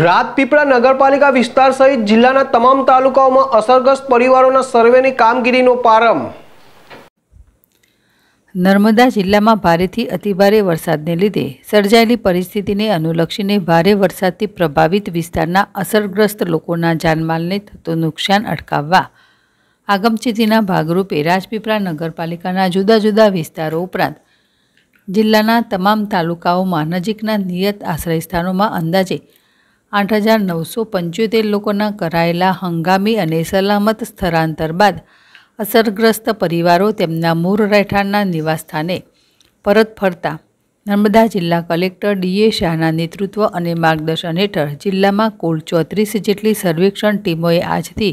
રાજપીપળા નગરપાલિકા વિસ્તાર સહિત જિલ્લાના તમામ તાલુકાઓમાં અસરગ્રસ્ત પરિવારોના સર્વેની કામગીરીનો પ્રારંભ નર્મદા જિલ્લામાં ભારેથી અતિભારે વરસાદને લીધે સર્જાયેલી પરિસ્થિતિને અનુલક્ષીને ભારે વરસાદથી પ્રભાવિત વિસ્તારના અસરગ્રસ્ત લોકોના જાનમાલને થતું નુકસાન અટકાવવા આગમચીતીના ભાગરૂપે રાજપીપળા નગરપાલિકાના જુદા જુદા વિસ્તારો ઉપરાંત જિલ્લાના તમામ તાલુકાઓમાં નજીકના નિયત આશ્રય સ્થાનોમાં અંદાજે આઠ હજાર નવસો પંચોતેર લોકોના કરાયેલા હંગામી અને સલામત સ્થળાંતર બાદ અસરગ્રસ્ત પરિવારો તેમના મૂળ રહેઠાણના નિવાસસ્થાને પરત ફરતા નર્મદા જિલ્લા કલેક્ટર ડીએ શાહના નેતૃત્વ અને માર્ગદર્શન હેઠળ જિલ્લામાં કુલ ચોત્રીસ જેટલી સર્વેક્ષણ ટીમોએ આજથી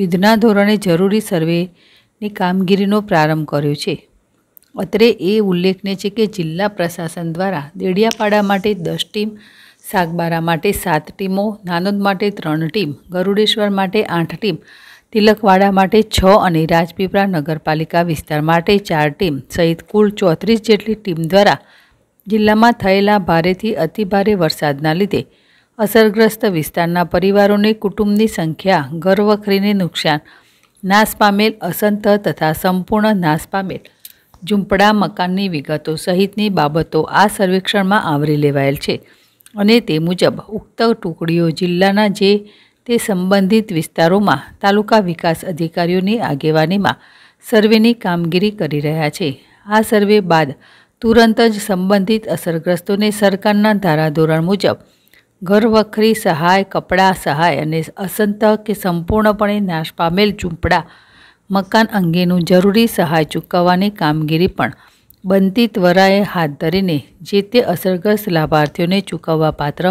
યુદ્ધના ધોરણે જરૂરી સર્વેની કામગીરીનો પ્રારંભ કર્યો છે અત્રે એ ઉલ્લેખનીય છે કે જિલ્લા પ્રશાસન દ્વારા દેડિયાપાડા માટે દસ ટીમ સાગબારા માટે સાત ટીમો નાનોદ માટે ત્રણ ટીમ ગરુડેશ્વર માટે આઠ ટીમ તિલકવાડા માટે છ અને રાજપીપળા નગરપાલિકા વિસ્તાર માટે ચાર ટીમ સહિત કુલ ચોત્રીસ જેટલી ટીમ દ્વારા જિલ્લામાં થયેલા ભારેથી અતિભારે વરસાદના લીધે અસરગ્રસ્ત વિસ્તારના પરિવારોને કુટુંબની સંખ્યા ઘર નુકસાન નાશ પામેલ અસંત તથા સંપૂર્ણ નાશ પામેલ ઝૂંપડા મકાનની વિગતો સહિતની બાબતો આ સર્વેક્ષણમાં આવરી લેવાયેલ છે અને તે મુજબ ઉક્ત ટુકડીઓ જિલ્લાના જે તે સંબંધિત વિસ્તારોમાં તાલુકા વિકાસ અધિકારીઓની આગેવાનીમાં સર્વેની કામગીરી કરી રહ્યા છે આ સર્વે બાદ તુરંત જ સંબંધિત અસરગ્રસ્તોને સરકારના ધારાધોરણ મુજબ ઘરવખરી સહાય કપડાં સહાય અને અસંત કે સંપૂર્ણપણે નાશ પામેલ ઝૂંપડા મકાન અંગેનું જરૂરી સહાય ચૂકવવાની કામગીરી પણ બનતી ત્વરાએ હાથ ધરીને જે તે અસરગ્રસ્ત લાભાર્થીઓને ચૂકવવા પાત્ર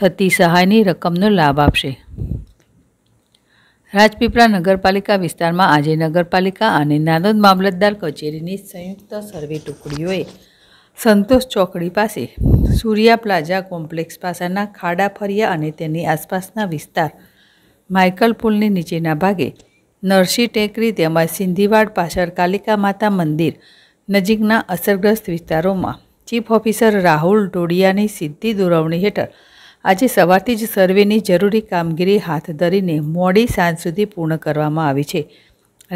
થતી સહાયની રકમનો લાભ આપશે રાજપીપળા નગરપાલિકા વિસ્તારમાં આજે નગરપાલિકા અને નાનોદ મામલતદાર કચેરીની સંયુક્ત સર્વે ટુકડીઓએ સંતોષ ચોકડી પાસે સૂર્યા પ્લાઝા કોમ્પ્લેક્સ પાસેના ખાડા ફરિયા અને તેની આસપાસના વિસ્તાર માઇકલ પુલની નીચેના ભાગે નરસિંહ ટેકરી તેમજ સિંધીવાડ પાછળ કાલિકા માતા મંદિર નજીકના અસરગ્રસ્ત વિસ્તારોમાં ચીફ ઓફિસર રાહુલ ઢોડિયાની સીધી દોરવણી હેઠળ આજે સવારથી જ સર્વેની જરૂરી કામગીરી હાથ ધરીને મોડી સાંજ સુધી પૂર્ણ કરવામાં આવી છે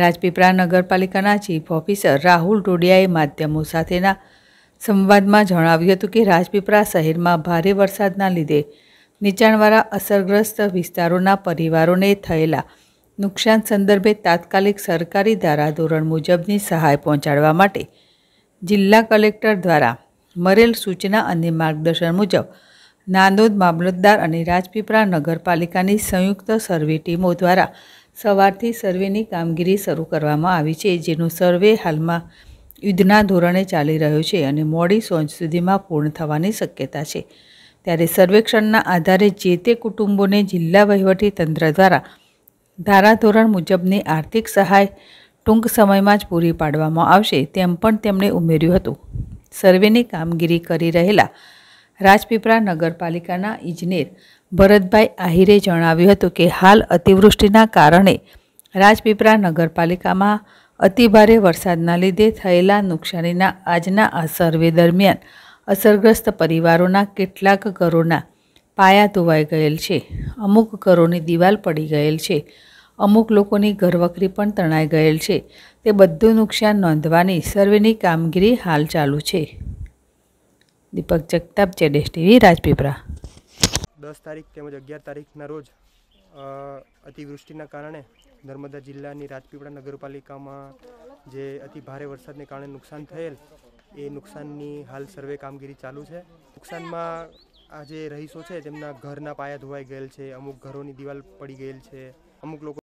રાજપીપળા નગરપાલિકાના ચીફ ઓફિસર રાહુલ ઢોડિયાએ માધ્યમો સાથેના સંવાદમાં જણાવ્યું હતું કે રાજપીપળા શહેરમાં ભારે વરસાદના લીધે નીચાણવાળા અસરગ્રસ્ત વિસ્તારોના પરિવારોને થયેલા નુકસાન સંદર્ભે તાત્કાલિક સરકારી ધારાધોરણ મુજબની સહાય પહોંચાડવા માટે જિલ્લા કલેક્ટર દ્વારા મરેલ સૂચના અને માર્ગદર્શન મુજબ નાંદોદ મામલતદાર અને રાજપીપળા નગરપાલિકાની સંયુક્ત સર્વે ટીમો દ્વારા સવારથી સર્વેની કામગીરી શરૂ કરવામાં આવી છે જેનો સર્વે હાલમાં યુદ્ધના ધોરણે ચાલી રહ્યો છે અને મોડી સાંજ સુધીમાં પૂર્ણ થવાની શક્યતા છે ત્યારે સર્વેક્ષણના આધારે જે તે કુટુંબોને જિલ્લા વહીવટી તંત્ર દ્વારા ધારાધોરણ મુજબની આર્થિક સહાય ટૂંક સમયમાં જ પૂરી પાડવામાં આવશે તેમ પણ તેમણે ઉમેર્યું હતું સર્વેની કામગીરી કરી રહેલા રાજપીપળા નગરપાલિકાના ઇજનેર ભરતભાઈ આહિરે જણાવ્યું હતું કે હાલ અતિવૃષ્ટિના કારણે રાજપીપળા નગરપાલિકામાં અતિભારે વરસાદના લીધે થયેલા નુકસાનીના આજના આ સર્વે દરમિયાન અસરગ્રસ્ત પરિવારોના કેટલાક ઘરોના પાયા ધોવાઈ ગયેલ છે અમુક ઘરોની દિવાલ પડી ગયેલ છે અમુક લોકોની ઘરવકરી પણ તણાઈ ગયેલ છે તે બધું નુકસાન નોંધવાની સર્વેની કામગીરી હાલ ચાલુ છે દીપક જગતાપ જેડેશ ટીવી રાજપીપળા દસ તારીખ તેમજ અગિયાર તારીખના રોજ અતિવૃષ્ટિના કારણે નર્મદા જિલ્લાની રાજપીપળા નગરપાલિકામાં જે અતિ ભારે વરસાદને કારણે નુકસાન થયેલ એ નુકસાનની હાલ સર્વે કામગીરી ચાલુ છે નુકસાનમાં આ જે રહીશો છે તેમના ઘરના પાયા ધોવાઈ ગયેલ છે અમુક ઘરોની દિવાલ પડી ગયેલ છે અમુક લોકો